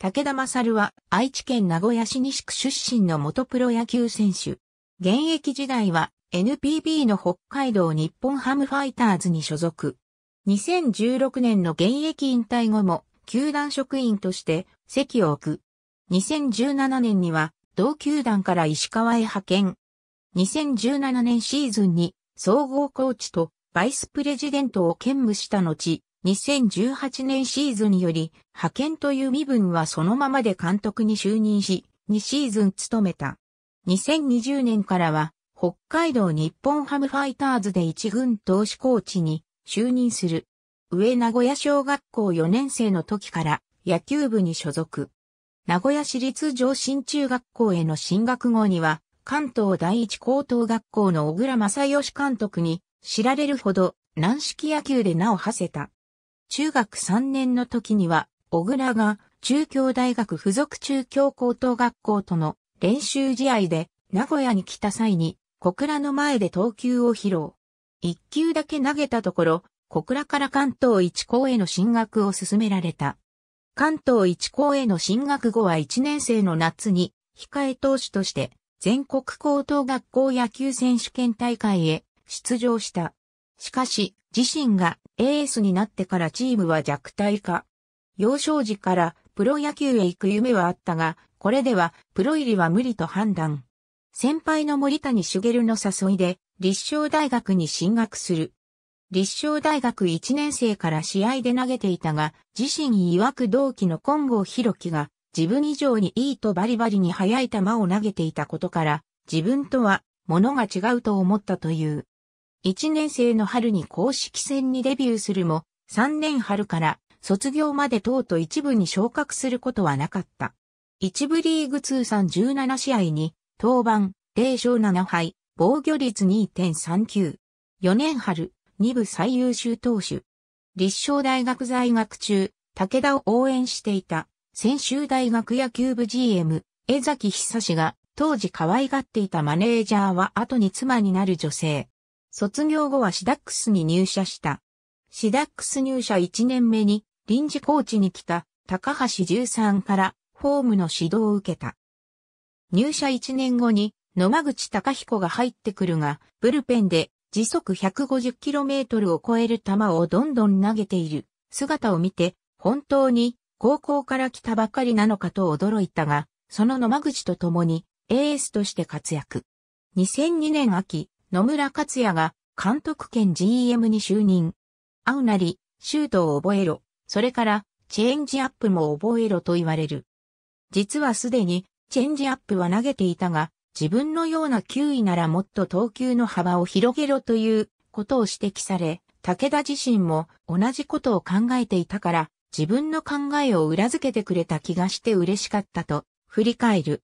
武田勝は愛知県名古屋市西区出身の元プロ野球選手。現役時代は NPB の北海道日本ハムファイターズに所属。2016年の現役引退後も球団職員として席を置く。2017年には同球団から石川へ派遣。2017年シーズンに総合コーチとバイスプレジデントを兼務した後、2018年シーズンより派遣という身分はそのままで監督に就任し、2シーズン務めた。2020年からは北海道日本ハムファイターズで一軍投手コーチに就任する。上名古屋小学校4年生の時から野球部に所属。名古屋市立上新中学校への進学後には、関東第一高等学校の小倉正義監督に知られるほど軟式野球で名を馳せた。中学3年の時には、小倉が中京大学附属中京高等学校との練習試合で名古屋に来た際に小倉の前で投球を披露。一球だけ投げたところ、小倉から関東一高への進学を勧められた。関東一高への進学後は1年生の夏に控え投手として全国高等学校野球選手権大会へ出場した。しかし、自身がエースになってからチームは弱体化。幼少時からプロ野球へ行く夢はあったが、これではプロ入りは無理と判断。先輩の森谷茂の誘いで、立正大学に進学する。立正大学1年生から試合で投げていたが、自身曰く同期の金剛弘樹が、自分以上にいいとバリバリに速い球を投げていたことから、自分とは物が違うと思ったという。1年生の春に公式戦にデビューするも、3年春から卒業まで等と一部に昇格することはなかった。一部リーグ通算17試合に、登板、0勝7敗、防御率2.39。4年春、2部最優秀投手。立正大学在学中、武田を応援していた、専修大学野球部 GM、江崎久志が、当時可愛がっていたマネージャーは後に妻になる女性、卒業後はシダックスに入社した。シダックス入社1年目に臨時コーチに来た高橋十三からフォームの指導を受けた。入社1年後に野間口高彦が入ってくるが、ブルペンで時速 150km を超える球をどんどん投げている姿を見て、本当に高校から来たばかりなのかと驚いたが、その野間口と共にエースとして活躍。2002年秋、野村克也が監督兼 GM に就任。会うなり、シュートを覚えろ。それから、チェンジアップも覚えろと言われる。実はすでに、チェンジアップは投げていたが、自分のような球威ならもっと投球の幅を広げろということを指摘され、武田自身も同じことを考えていたから、自分の考えを裏付けてくれた気がして嬉しかったと振り返る。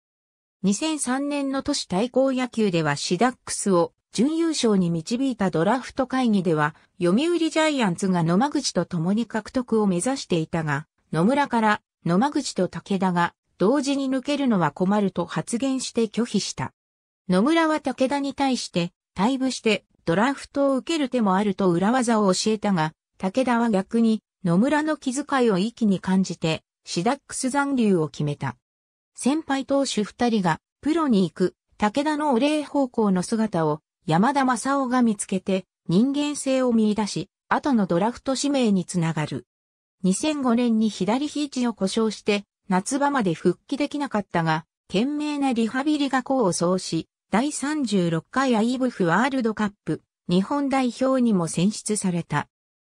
2003年の都市対抗野球ではシダックスを準優勝に導いたドラフト会議では、読売ジャイアンツが野間口と共に獲得を目指していたが、野村から野間口と武田が同時に抜けるのは困ると発言して拒否した。野村は武田に対して、退部してドラフトを受ける手もあると裏技を教えたが、武田は逆に野村の気遣いを一気に感じて、シダックス残留を決めた。先輩投手二人がプロに行く武田のお礼方向の姿を山田正夫が見つけて人間性を見出し、後のドラフト指名につながる。2005年に左肘を故障して夏場まで復帰できなかったが、懸命なリハビリが功を奏し、第36回アイブフワールドカップ日本代表にも選出された。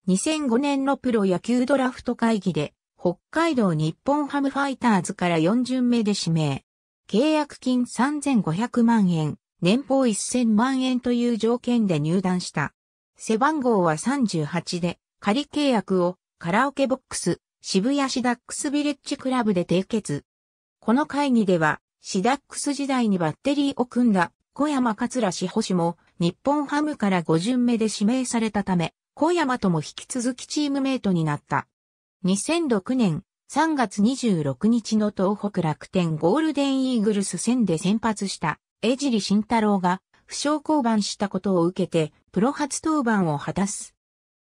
2005年のプロ野球ドラフト会議で、北海道日本ハムファイターズから4巡目で指名。契約金3500万円、年俸1000万円という条件で入団した。背番号は38で、仮契約をカラオケボックス、渋谷シダックスビレッジクラブで締結。この会議では、シダックス時代にバッテリーを組んだ小山桂志保氏も日本ハムから5巡目で指名されたため、小山とも引き続きチームメイトになった。2006年3月26日の東北楽天ゴールデンイーグルス戦で先発した江尻慎太郎が負傷降板したことを受けてプロ初登板を果たす。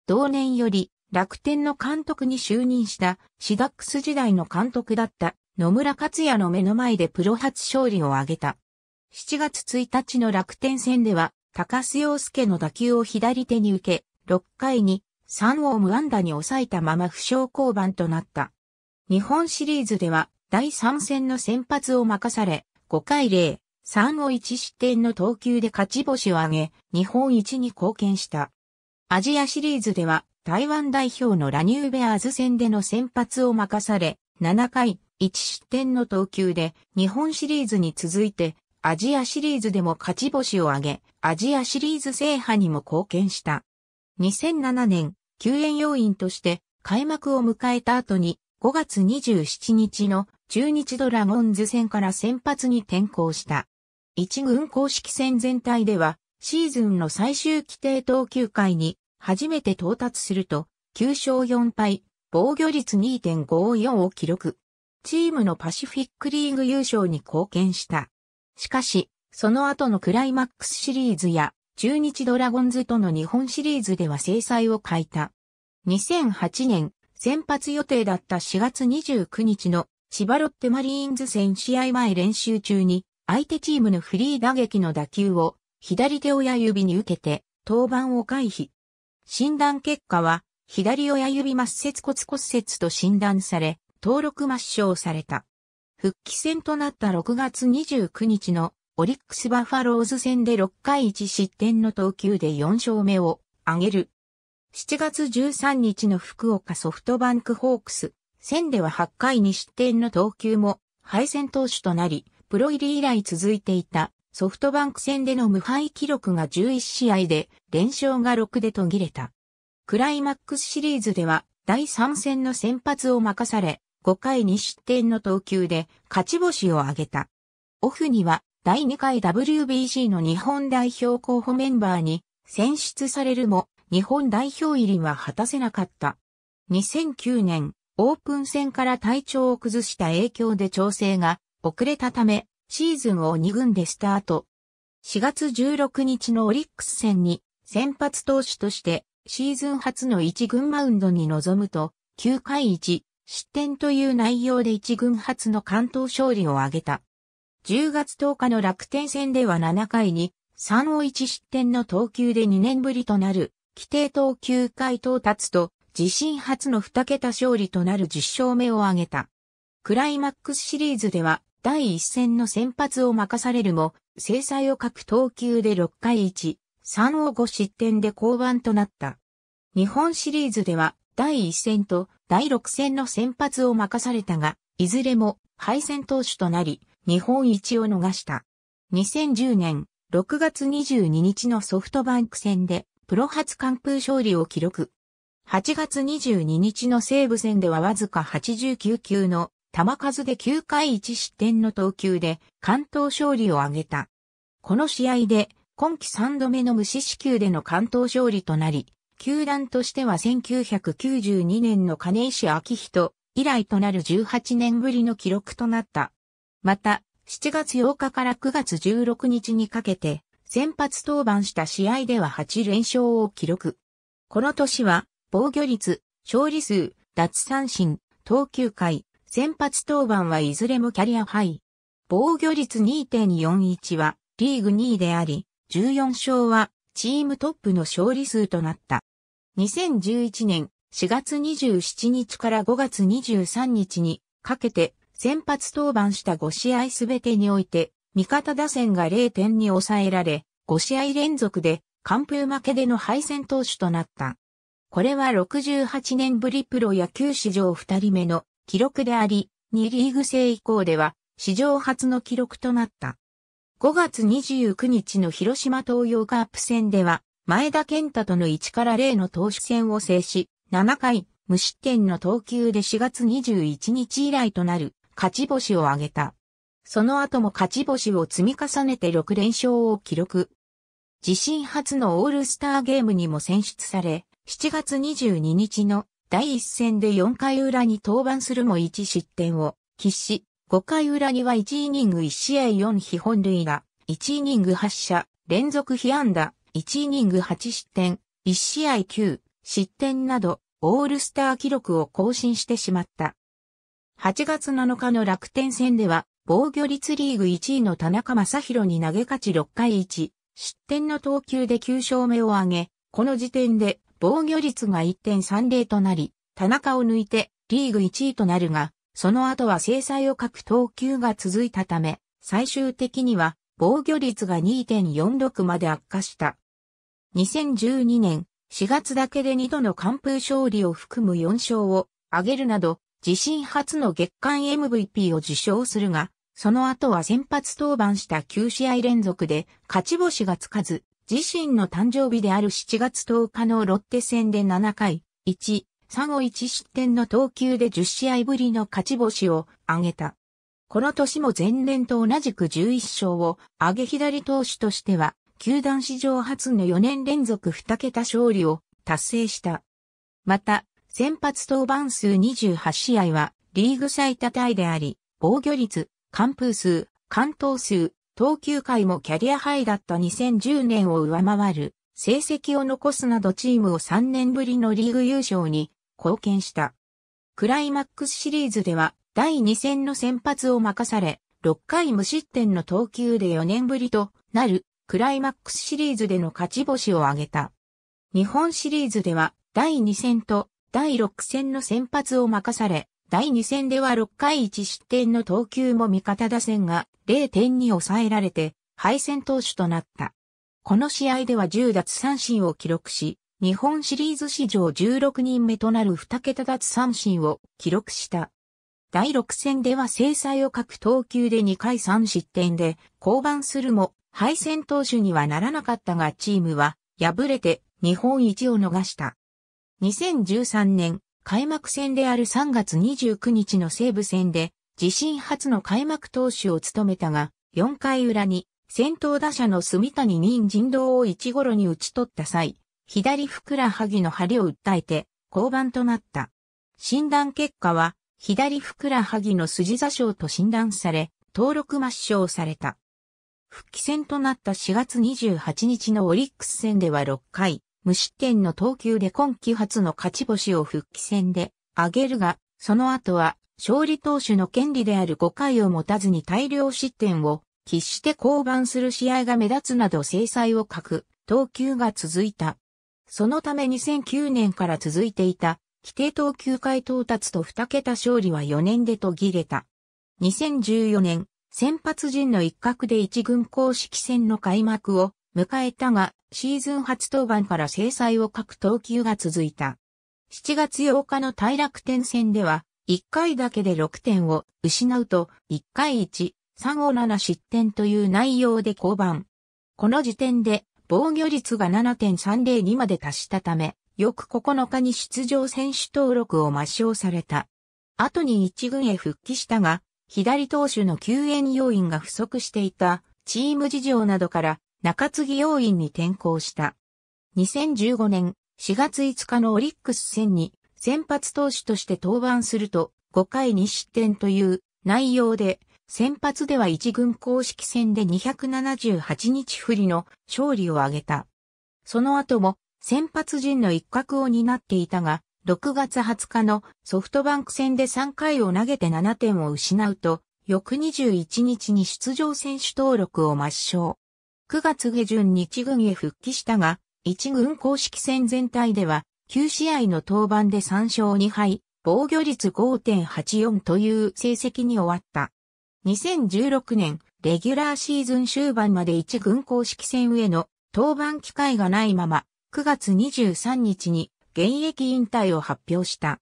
同年より楽天の監督に就任したシダックス時代の監督だった野村克也の目の前でプロ初勝利を挙げた。7月1日の楽天戦では高須洋介の打球を左手に受け、6回に3を無安打に抑えたまま負傷降板となった。日本シリーズでは第3戦の先発を任され、5回0、3を1失点の投球で勝ち星を挙げ、日本一に貢献した。アジアシリーズでは、台湾代表のラニューベアーズ戦での先発を任され、7回1失点の投球で、日本シリーズに続いて、アジアシリーズでも勝ち星を挙げ、アジアシリーズ制覇にも貢献した。2007年、救援要員として開幕を迎えた後に、5月27日の中日ドラゴンズ戦から先発に転向した。1軍公式戦全体では、シーズンの最終規定投球回に初めて到達すると、9勝4敗、防御率2.54を記録。チームのパシフィックリーグ優勝に貢献した。しかし、その後のクライマックスシリーズや、中日ドラゴンズとの日本シリーズでは制裁を欠いた。2008年、先発予定だった4月29日の千葉ロッテマリーンズ戦試合前練習中に相手チームのフリー打撃の打球を左手親指に受けて登板を回避。診断結果は左親指末節骨骨折と診断され、登録抹消された。復帰戦となった6月29日のオリックスバファローズ戦で6回1失点の投球で4勝目を挙げる。7月13日の福岡ソフトバンクホークス戦では8回2失点の投球も敗戦投手となり、プロ入り以来続いていたソフトバンク戦での無敗記録が11試合で連勝が6で途切れた。クライマックスシリーズでは第3戦の先発を任され、5回2失点の投球で勝ち星を挙げた。オフには第2回 WBC の日本代表候補メンバーに選出されるも日本代表入りは果たせなかった。2009年オープン戦から体調を崩した影響で調整が遅れたため、シーズンを2軍でスタート。4月16日のオリックス戦に先発投手としてシーズン初の1軍マウンドに臨むと9回1失点という内容で1軍初の関東勝利を挙げた。10月10日の楽天戦では7回に3を1失点の投球で2年ぶりとなる規定投球回到達と自身初の2桁勝利となる10勝目を挙げた。クライマックスシリーズでは第一戦の先発を任されるも、制裁を各投球で6回1、3を5失点で降板となった。日本シリーズでは第1戦と第6戦の先発を任されたが、いずれも敗戦投手となり、日本一を逃した。2010年6月22日のソフトバンク戦で、プロ初完封勝利を記録。8月22日の西武戦ではわずか89球の球数で9回1失点の投球で関東勝利を挙げた。この試合で今季3度目の無四死球での関東勝利となり、球団としては1992年の金石明人以来となる18年ぶりの記録となった。また、7月8日から9月16日にかけて、先発登板した試合では8連勝を記録。この年は、防御率、勝利数、脱三振、投球回、先発登板はいずれもキャリアハイ。防御率2.41はリーグ2位であり、14勝はチームトップの勝利数となった。2011年4月27日から5月23日にかけて先発登板した5試合すべてにおいて、味方打線が0点に抑えられ、5試合連続で完封負けでの敗戦投手となった。これは68年ぶりプロ野球史上2人目の記録であり、2リーグ制以降では史上初の記録となった。5月29日の広島東洋カープ戦では、前田健太との1から0の投手戦を制し、7回無失点の投球で4月21日以来となる勝ち星を挙げた。その後も勝ち星を積み重ねて6連勝を記録。自身初のオールスターゲームにも選出され、7月22日の第1戦で4回裏に登板するも1失点を喫し、5回裏には1イニング1試合4被本塁打、1イニング8射、連続被安打、1イニング8失点、1試合9失点など、オールスター記録を更新してしまった。8月7日の楽天戦では、防御率リーグ1位の田中正宏に投げ勝ち6回1、失点の投球で9勝目を挙げ、この時点で防御率が1.30となり、田中を抜いてリーグ1位となるが、その後は制裁を欠く投球が続いたため、最終的には防御率が2.46まで悪化した。2012年4月だけで2度の完封勝利を含む4勝を挙げるなど、自身初の月間 MVP を受賞するが、その後は先発登板した9試合連続で勝ち星がつかず、自身の誕生日である7月10日のロッテ戦で7回、1、3を1失点の投球で10試合ぶりの勝ち星を挙げた。この年も前年と同じく11勝を挙げ左投手としては、球団史上初の4年連続2桁勝利を達成した。また、先発登板数28試合はリーグ最多タイであり、防御率、完封数、完投数、投球回もキャリアハイだった2010年を上回る成績を残すなどチームを3年ぶりのリーグ優勝に貢献した。クライマックスシリーズでは第2戦の先発を任され、6回無失点の投球で4年ぶりとなるクライマックスシリーズでの勝ち星を挙げた。日本シリーズでは第2戦と第6戦の先発を任され、第2戦では6回1失点の投球も味方打線が0点に抑えられて敗戦投手となった。この試合では10奪三振を記録し、日本シリーズ史上16人目となる2桁奪三振を記録した。第6戦では制裁をく投球で2回3失点で降板するも敗戦投手にはならなかったがチームは敗れて日本一を逃した。2013年開幕戦である3月29日の西武戦で自身初の開幕投手を務めたが、4回裏に先頭打者の住谷任人道を1頃に打ち取った際、左ふくらはぎの張りを訴えて降板となった。診断結果は、左ふくらはぎの筋座傷と診断され、登録抹消された。復帰戦となった4月28日のオリックス戦では6回、無失点の投球で今季初の勝ち星を復帰戦で上げるが、その後は勝利投手の権利である5回を持たずに大量失点を喫して降板する試合が目立つなど制裁を欠く投球が続いた。そのため2009年から続いていた規定投球回到達と2桁勝利は4年で途切れた。2014年、先発陣の一角で一軍公式戦の開幕を迎えたが、シーズン初登板から制裁を欠く投球が続いた。7月8日の大楽天戦では、1回だけで6点を失うと、1回1、3を7失点という内容で降板。この時点で防御率が7.302まで達したため、翌9日に出場選手登録を抹消された。後に一軍へ復帰したが、左投手の救援要員が不足していたチーム事情などから中継ぎ要員に転向した。2015年4月5日のオリックス戦に先発投手として登板すると5回2失点という内容で、先発では一軍公式戦で278日振りの勝利を挙げた。その後も先発陣の一角を担っていたが、6月20日のソフトバンク戦で3回を投げて7点を失うと、翌21日に出場選手登録を抹消。9月下旬日軍へ復帰したが、一軍公式戦全体では9試合の登板で3勝2敗、防御率5.84という成績に終わった。2016年、レギュラーシーズン終盤まで1軍公式戦への登板機会がないまま、9月23日に現役引退を発表した。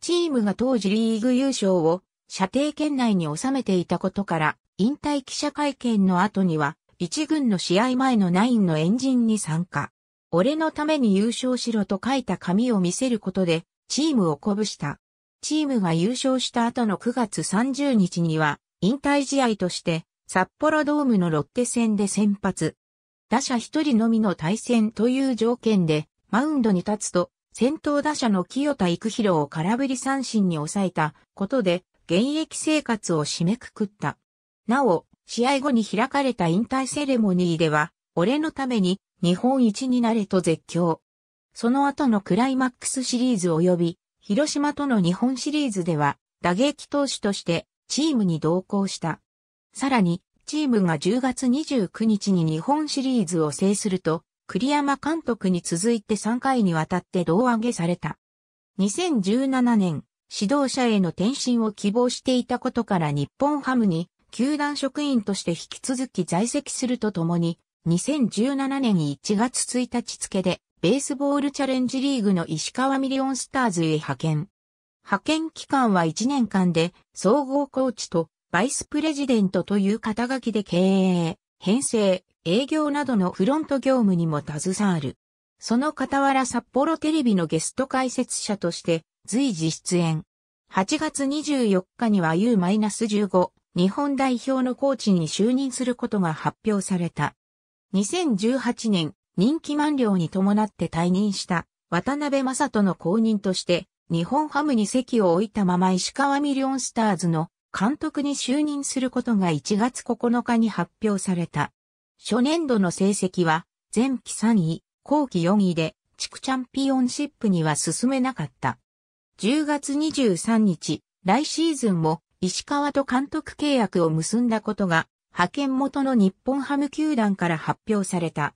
チームが当時リーグ優勝を射程圏内に収めていたことから、引退記者会見の後には、1軍の試合前のナインのエンジンに参加。俺のために優勝しろと書いた紙を見せることで、チームを鼓舞した。チームが優勝した後の9月30日には、引退試合として、札幌ドームのロッテ戦で先発。打者一人のみの対戦という条件で、マウンドに立つと、先頭打者の清田育弘を空振り三振に抑えたことで、現役生活を締めくくった。なお、試合後に開かれた引退セレモニーでは、俺のために日本一になれと絶叫。その後のクライマックスシリーズ及び、広島との日本シリーズでは、打撃投手としてチームに同行した。さらに、チームが10月29日に日本シリーズを制すると、栗山監督に続いて3回にわたって胴上げされた。2017年、指導者への転身を希望していたことから日本ハムに、球団職員として引き続き在籍するとともに、2017年1月1日付で、ベースボールチャレンジリーグの石川ミリオンスターズへ派遣。派遣期間は1年間で、総合コーチとバイスプレジデントという肩書きで経営、編成、営業などのフロント業務にも携わる。その傍ら札幌テレビのゲスト解説者として随時出演。8月24日には U-15 日本代表のコーチに就任することが発表された。2018年、人気満了に伴って退任した渡辺正人の後任として、日本ハムに席を置いたまま石川ミリオンスターズの監督に就任することが1月9日に発表された。初年度の成績は、前期3位、後期4位で、地区チャンピオンシップには進めなかった。10月23日、来シーズンも石川と監督契約を結んだことが派遣元の日本ハム球団から発表された。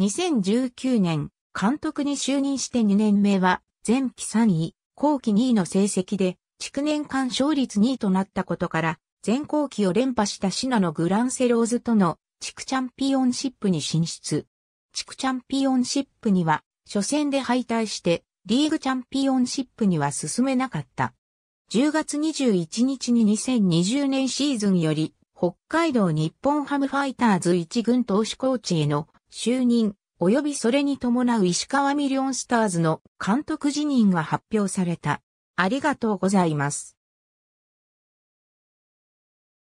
2019年、監督に就任して2年目は、前期3位、後期2位の成績で、築年間勝率2位となったことから、前後期を連覇したシナのグランセローズとの地区チャンピオンシップに進出。地区チャンピオンシップには、初戦で敗退して、リーグチャンピオンシップには進めなかった。10月21日に2020年シーズンより、北海道日本ハムファイターズ一軍投手コーチへの就任、及びそれに伴う石川ミリオンスターズの監督辞任が発表された。ありがとうございます。